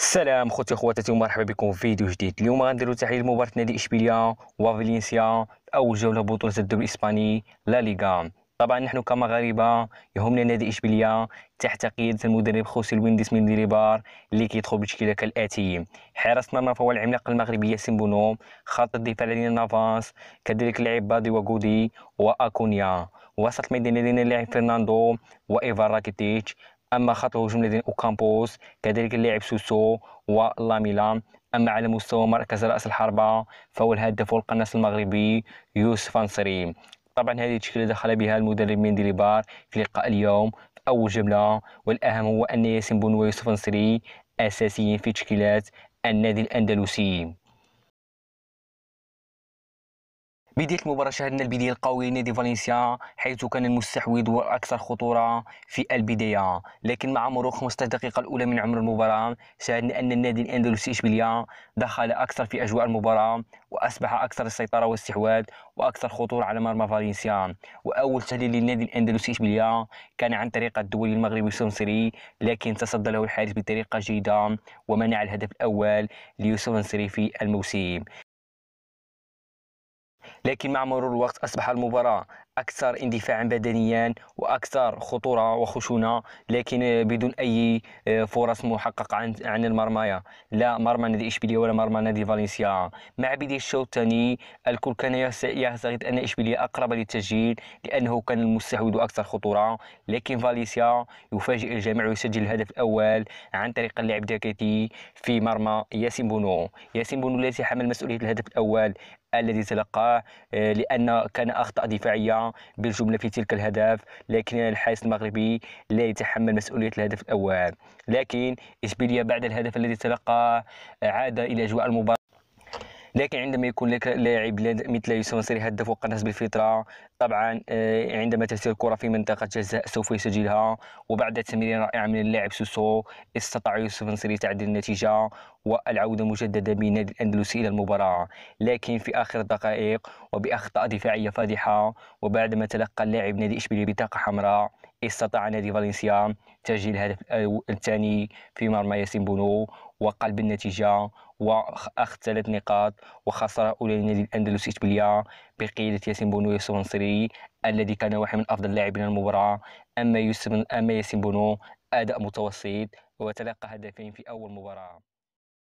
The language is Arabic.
السلام خوتي وخواتاتي ومرحبا بكم في فيديو جديد اليوم غنديروا تحليل مباراه نادي اشبيليه وفالنسيا اول جوله بطوله الدوري الاسباني لا ليغا طبعا نحن كمغاربه يهمنا نادي اشبيليه تحت قياده المدرب خوسي الوينديس من ديريبار اللي كيدخل بالتشكيله كالاتي حارس المرمى هو العملاق المغربي بونو خط الدفاع لدينا نافاس كذلك اللاعب بادي وغودي واكونيا وسط الميدان لدينا اللاعب فرناندو وايفان راكيتيتش أما خط هجوم لدينا أوكامبوس كذلك اللاعب سوسو ولاميلا أما على مستوى مركز رأس الحربة فهو الهدف والقناص المغربي يوسف أنصري طبعا هذه التشكيلة دخل بها المدرب من ديليبار في لقاء اليوم في أول جملة والأهم هو أن ياسين بون ويوسف أنصري أساسيين في تشكيلات النادي الأندلسي بداية المباراة شاهدنا البداية القوية لنادي فالنسيا حيث كان المستحوذ هو الأكثر خطورة في البداية لكن مع مرور 15 دقيقة الأولى من عمر المباراة شاهدنا أن النادي الأندلسي إشبيلية دخل أكثر في أجواء المباراة وأصبح أكثر السيطرة والاستحواذ وأكثر خطورة على مرمى فالنسيا وأول تهديد للنادي الأندلسي إشبيلية كان عن طريق الدولي المغربي سونسري لكن تصدى له الحارس بطريقة جيدة ومنع الهدف الأول ليوسف في الموسم لكن مع مرور الوقت أصبح المباراة اكثر اندفاعا بدنيا واكثر خطوره وخشونه لكن بدون اي آه، فرص محققه عن عن المرمايا لا مرمى نادي اشبيليه ولا مرمى نادي فالنسيا مع بدايه الشوط الثاني الكل كان يعتقد ان اشبيليه اقرب للتسجيل لانه كان المستحوذ اكثر خطوره لكن فالنسيا يفاجئ الجميع ويسجل الهدف الاول عن طريق اللاعب داكيتي في مرمى ياسين بونو ياسين بونو الذي حمل مسؤوليه الهدف الاول الذي تلقاه آه، لان كان اخطاء دفاعيه بالجملة في تلك الهدف لكن الحارس المغربي لا يتحمل مسؤولية الهدف الأول لكن إشبيلية بعد الهدف الذي تلقاه عاد إلى أجواء المباراة لكن عندما يكون لك لاعب مثل يوسف نصيري هدف نصب بالفطره طبعا آه، عندما تسير الكره في منطقه جزاء سوف يسجلها وبعد تمرير رائعة من اللاعب سوسو استطاع يوسف نصيري تعديل النتيجه والعوده مجددا من الاندلسي الى المباراه لكن في اخر الدقائق وباخطاء دفاعيه فادحه وبعدما تلقى اللاعب نادي اشبيليه بطاقه حمراء استطاع نادي فالنسيا تسجيل الهدف الثاني في مرمى ياسين بونو وقلب النتيجة وأخذ ثلاث نقاط وخسر أولى نادي الأندلس إشبيلية بقيادة ياسين بونو يوسف النصري الذي كان واحد من أفضل لاعبين المباراة أما يوسف أما ياسين بونو أداء متوسط وتلقى هدفين في أول مباراة